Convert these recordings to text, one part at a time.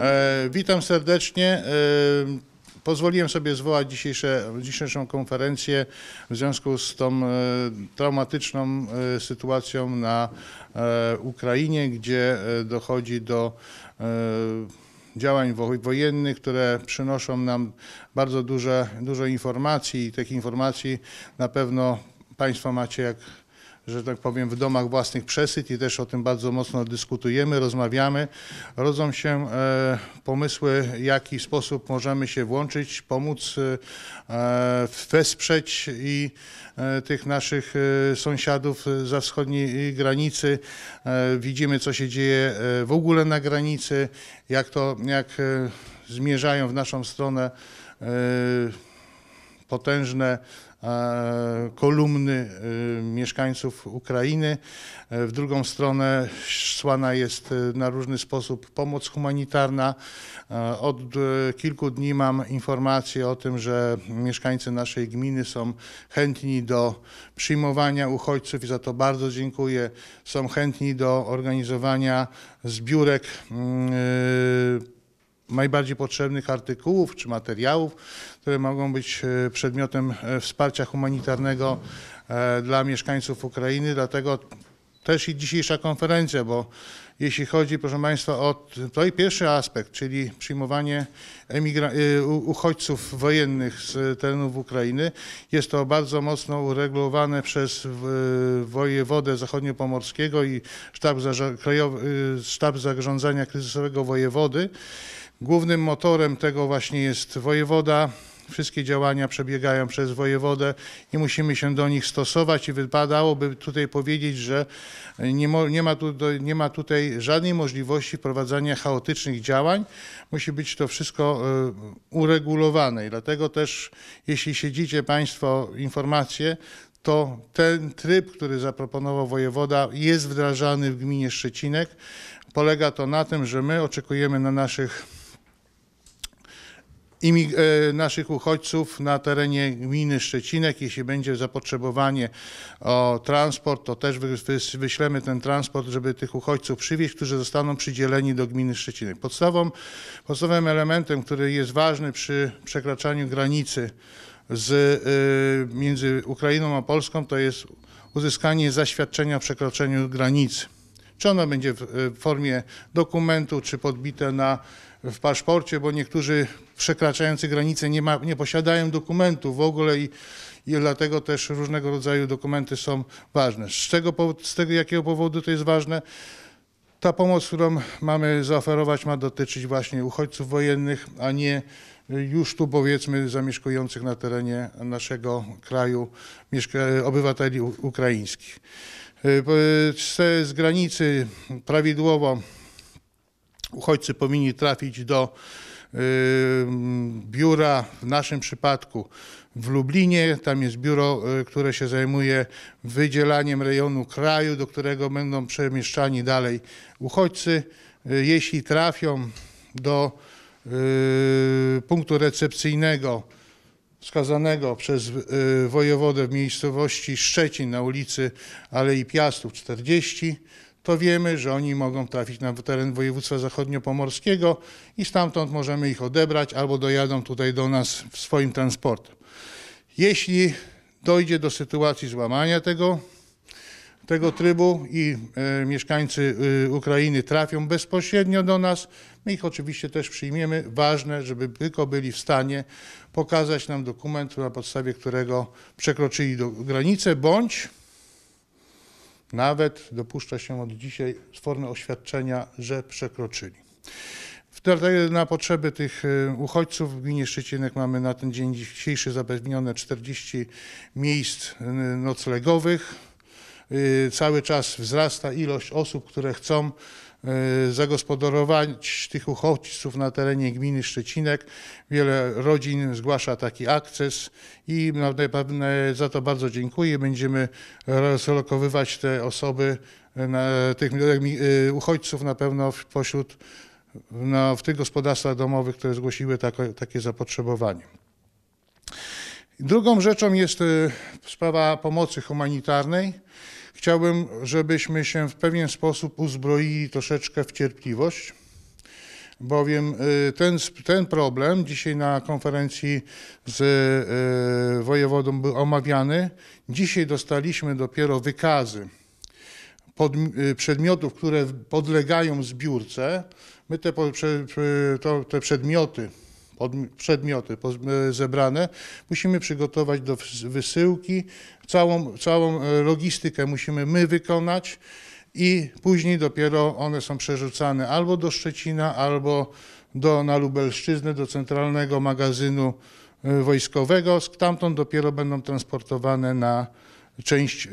E, witam serdecznie. E, Pozwoliłem sobie zwołać dzisiejsze, dzisiejszą konferencję w związku z tą e, traumatyczną e, sytuacją na e, Ukrainie, gdzie e, dochodzi do e, działań wojennych, które przynoszą nam bardzo duże, dużo informacji i tych informacji na pewno Państwo macie jak że tak powiem, w domach własnych przesyt i też o tym bardzo mocno dyskutujemy, rozmawiamy. Rodzą się e, pomysły, w jaki sposób możemy się włączyć, pomóc, e, e, wesprzeć i tych naszych sąsiadów za wschodniej granicy. Widzimy, co się dzieje w ogóle na granicy, jak to, jak zmierzają w naszą stronę potężne E, kolumny e, mieszkańców Ukrainy. E, w drugą stronę szłana jest na różny sposób pomoc humanitarna. Od kilku dni mam informacje o tym, że mieszkańcy naszej gminy są chętni do przyjmowania uchodźców i za to bardzo dziękuję. Są chętni do organizowania zbiórek mm, najbardziej potrzebnych artykułów czy materiałów, które mogą być e, przedmiotem e, wsparcia humanitarnego e, dla mieszkańców Ukrainy. Dlatego też i dzisiejsza konferencja, bo jeśli chodzi, proszę Państwa, o to i pierwszy aspekt, czyli przyjmowanie uchodźców wojennych z terenów Ukrainy. Jest to bardzo mocno uregulowane przez wojewodę zachodniopomorskiego i sztab, Krajowy, sztab zarządzania kryzysowego wojewody. Głównym motorem tego właśnie jest wojewoda. Wszystkie działania przebiegają przez wojewodę i musimy się do nich stosować i wypadałoby tutaj powiedzieć, że nie, nie, ma, tu, nie ma tutaj żadnej możliwości wprowadzania chaotycznych działań. Musi być to wszystko e, uregulowane i dlatego też jeśli siedzicie Państwo informacje, to ten tryb, który zaproponował wojewoda jest wdrażany w gminie Szczecinek. Polega to na tym, że my oczekujemy na naszych imig- e, naszych uchodźców na terenie gminy Szczecinek. Jeśli będzie zapotrzebowanie o transport, to też wyślemy ten transport, żeby tych uchodźców przywieźć, którzy zostaną przydzieleni do gminy Szczecinek. Podstawą, podstawowym elementem, który jest ważny przy przekraczaniu granicy z, e, między Ukrainą a Polską, to jest uzyskanie zaświadczenia o przekroczeniu granicy. Czy ono będzie w formie dokumentu, czy podbite na, w paszporcie, bo niektórzy przekraczający granice nie, ma, nie posiadają dokumentu w ogóle i, i dlatego też różnego rodzaju dokumenty są ważne. Z, czego, z tego jakiego powodu to jest ważne? Ta pomoc, którą mamy zaoferować, ma dotyczyć właśnie uchodźców wojennych, a nie y, już tu powiedzmy zamieszkujących na terenie naszego kraju obywateli ukraińskich. Y, y, z granicy prawidłowo uchodźcy powinni trafić do y, biura, w naszym przypadku w Lublinie, tam jest biuro, które się zajmuje wydzielaniem rejonu kraju, do którego będą przemieszczani dalej uchodźcy. Jeśli trafią do punktu recepcyjnego skazanego przez y, wojewodę w miejscowości Szczecin na ulicy Alei Piastów 40, to wiemy, że oni mogą trafić na teren województwa zachodnio-pomorskiego i stamtąd możemy ich odebrać albo dojadą tutaj do nas w swoim transportem. Jeśli dojdzie do sytuacji złamania tego tego trybu i e, mieszkańcy e, Ukrainy trafią bezpośrednio do nas. My ich oczywiście też przyjmiemy. Ważne, żeby tylko byli w stanie pokazać nam dokument, na podstawie którego przekroczyli do, granicę, bądź nawet dopuszcza się od dzisiaj formy oświadczenia, że przekroczyli. Na potrzeby tych y, uchodźców w gminie Szczecinek mamy na ten dzień dzisiejszy zapewnione 40 miejsc y, noclegowych. Y, cały czas wzrasta ilość osób, które chcą y, zagospodarować tych uchodźców na terenie gminy Szczecinek. Wiele rodzin zgłasza taki akces i za to bardzo dziękuję. Będziemy rozlokowywać te osoby, y, tych uchodźców na pewno pośród no, w tych gospodarstwach domowych, które zgłosiły takie, takie zapotrzebowanie. Drugą rzeczą jest sprawa pomocy humanitarnej. Chciałbym, żebyśmy się w pewien sposób uzbroili troszeczkę w cierpliwość, bowiem y, ten, ten problem dzisiaj na konferencji z y, wojewodą był omawiany. Dzisiaj dostaliśmy dopiero wykazy pod, y, przedmiotów, które podlegają zbiórce. My te, te przedmioty przedmioty e, zebrane, musimy przygotować do wysyłki, całą, całą e, logistykę musimy my wykonać i później dopiero one są przerzucane albo do Szczecina, albo do, na Lubelszczyznę, do centralnego magazynu e, wojskowego. Stamtąd dopiero będą transportowane na część,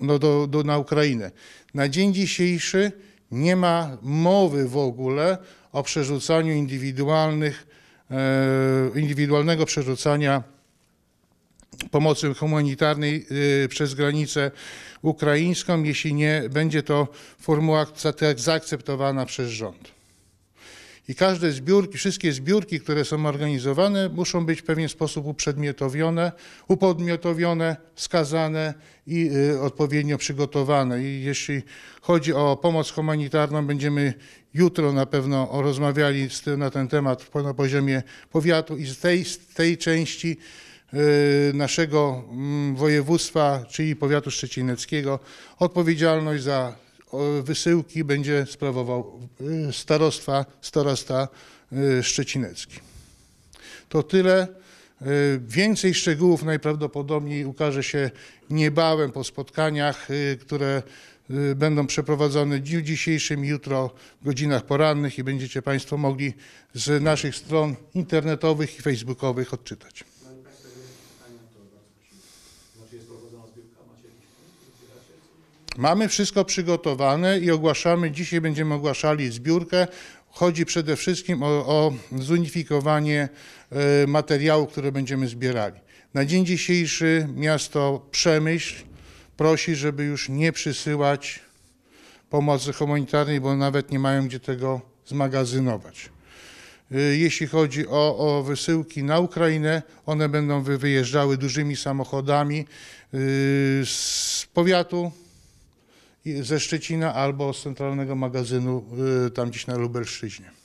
no do, do, na Ukrainę. Na dzień dzisiejszy nie ma mowy w ogóle o przerzucaniu indywidualnych, e, indywidualnego przerzucania pomocy humanitarnej e, przez granicę ukraińską, jeśli nie będzie to formuła tak zaakceptowana przez rząd. I każde zbiórki, wszystkie zbiórki, które są organizowane, muszą być w pewien sposób uprzedmiotowione, upodmiotowione, wskazane i y, odpowiednio przygotowane. I jeśli chodzi o pomoc humanitarną, będziemy jutro na pewno rozmawiali tym, na ten temat na poziomie powiatu i z tej, z tej części y, naszego mm, województwa, czyli powiatu szczecineckiego, odpowiedzialność za wysyłki będzie sprawował y, starostwa, starosta y, szczecinecki. To tyle. Y, więcej szczegółów najprawdopodobniej ukaże się niebawem po spotkaniach, które będą przeprowadzone w dniu dzisiejszym, jutro w godzinach porannych i będziecie Państwo mogli z naszych stron internetowych i facebookowych odczytać. mamy wszystko przygotowane i ogłaszamy, dzisiaj będziemy ogłaszali zbiórkę. Chodzi przede wszystkim o, o zunifikowanie y, materiału, które będziemy zbierali. Na dzień dzisiejszy miasto Przemyśl prosi, żeby już nie przysyłać pomocy humanitarnej, bo nawet nie mają gdzie tego zmagazynować. E, jeśli chodzi o, o, wysyłki na Ukrainę, one będą wyjeżdżały dużymi samochodami e, z powiatu ze Szczecina albo z centralnego magazynu y, tam gdzieś na Lubelszczyźnie.